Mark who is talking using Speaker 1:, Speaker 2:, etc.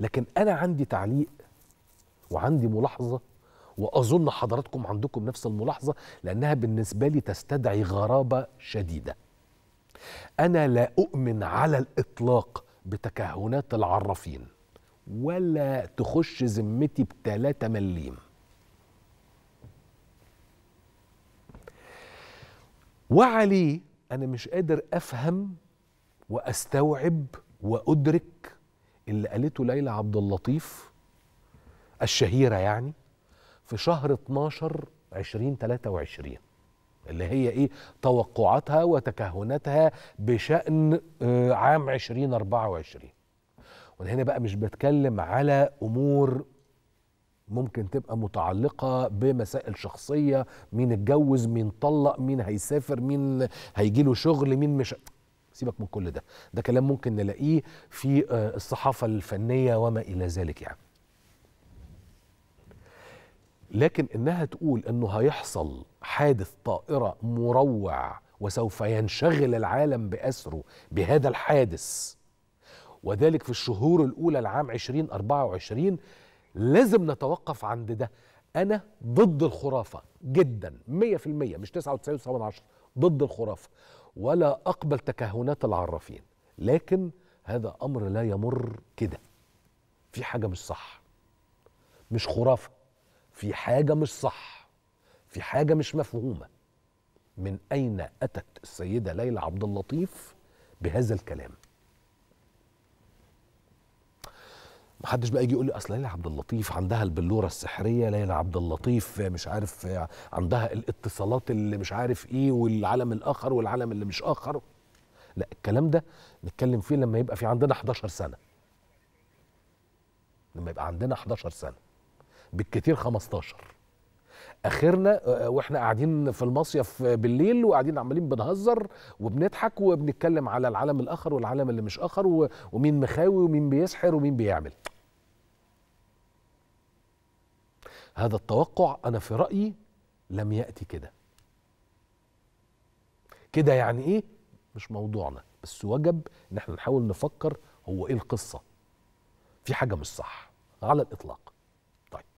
Speaker 1: لكن انا عندي تعليق وعندي ملاحظه واظن حضراتكم عندكم نفس الملاحظه لانها بالنسبه لي تستدعي غرابه شديده انا لا اؤمن على الاطلاق بتكهنات العرافين ولا تخش ذمتي بتلاتة مليم وعليه انا مش قادر افهم واستوعب وادرك اللي قالته ليلى عبد اللطيف الشهيره يعني في شهر 12 2023 اللي هي ايه توقعاتها وتكهناتها بشان آه، عام 2024 وانا هنا بقى مش بتكلم على امور ممكن تبقى متعلقة بمسائل شخصية مين اتجوز مين طلق مين هيسافر مين هيجيله شغل مين مش سيبك من كل ده ده كلام ممكن نلاقيه في آه، الصحافة الفنية وما إلى ذلك يعني لكن إنها تقول إنه هيحصل حادث طائرة مروع وسوف ينشغل العالم بأسره بهذا الحادث وذلك في الشهور الأولى العام 2024 لازم نتوقف عند ده أنا ضد الخرافة جدا 100% مش 99 ضد الخرافة ولا أقبل تكهنات العرافين لكن هذا أمر لا يمر كده في حاجة مش صح مش خرافة في حاجة مش صح في حاجة مش مفهومة من أين أتت السيدة ليلى عبد اللطيف بهذا الكلام محدش بقى يجي يقول لي اصل ليلى عبد اللطيف عندها البلوره السحريه ليلى عبد اللطيف مش عارف عندها الاتصالات اللي مش عارف ايه والعالم الاخر والعالم اللي مش اخر لا الكلام ده نتكلم فيه لما يبقى في عندنا 11 سنه لما يبقى عندنا 11 سنه بالكتير 15 اخرنا آه، واحنا قاعدين في المصيف بالليل وقاعدين عمالين بنهزر وبنضحك وبنتكلم على العالم الاخر والعالم اللي مش اخر ومين مخاوي ومين بيسحر ومين بيعمل هذا التوقع أنا في رأيي لم يأتي كده كده يعني إيه مش موضوعنا بس وجب إن احنا نحاول نفكر هو إيه القصة في حاجة مش صح على الإطلاق طيب.